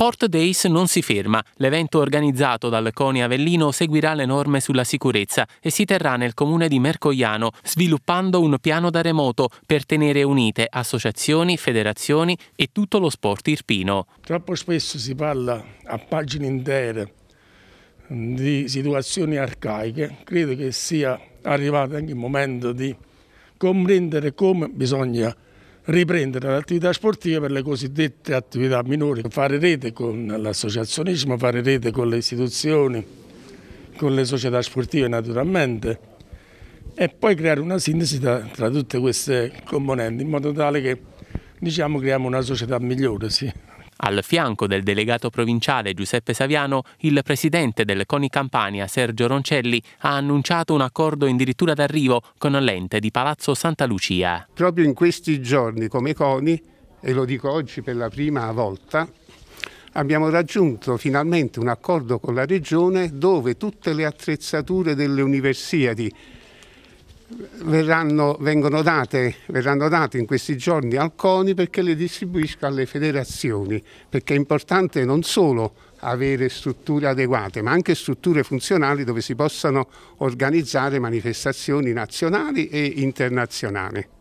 Sport Days non si ferma. L'evento organizzato dal CONI Avellino seguirà le norme sulla sicurezza e si terrà nel comune di Mercogliano, sviluppando un piano da remoto per tenere unite associazioni, federazioni e tutto lo sport irpino. Troppo spesso si parla a pagine intere mm, di situazioni arcaiche. Credo che sia arrivato anche il momento di comprendere come bisogna riprendere l'attività sportiva per le cosiddette attività minori, fare rete con l'associazionismo, fare rete con le istituzioni, con le società sportive naturalmente e poi creare una sintesi tra, tutte queste componenti in modo tale che diciamo creiamo una società migliore. Sì. Al fianco del delegato provinciale Giuseppe Saviano, il presidente del CONI Campania Sergio Roncelli ha annunciato un accordo addirittura d'arrivo con l'ente di Palazzo Santa Lucia. Proprio in questi giorni come CONI, e lo dico oggi per la prima volta, abbiamo raggiunto finalmente un accordo con la Regione dove tutte le attrezzature delle universiadi verranno, vengono date, verranno date in questi giorni al CONI perché le distribuisca alle federazioni, perché è importante non solo avere strutture adeguate, ma anche strutture funzionali dove si possano organizzare manifestazioni nazionali e internazionali.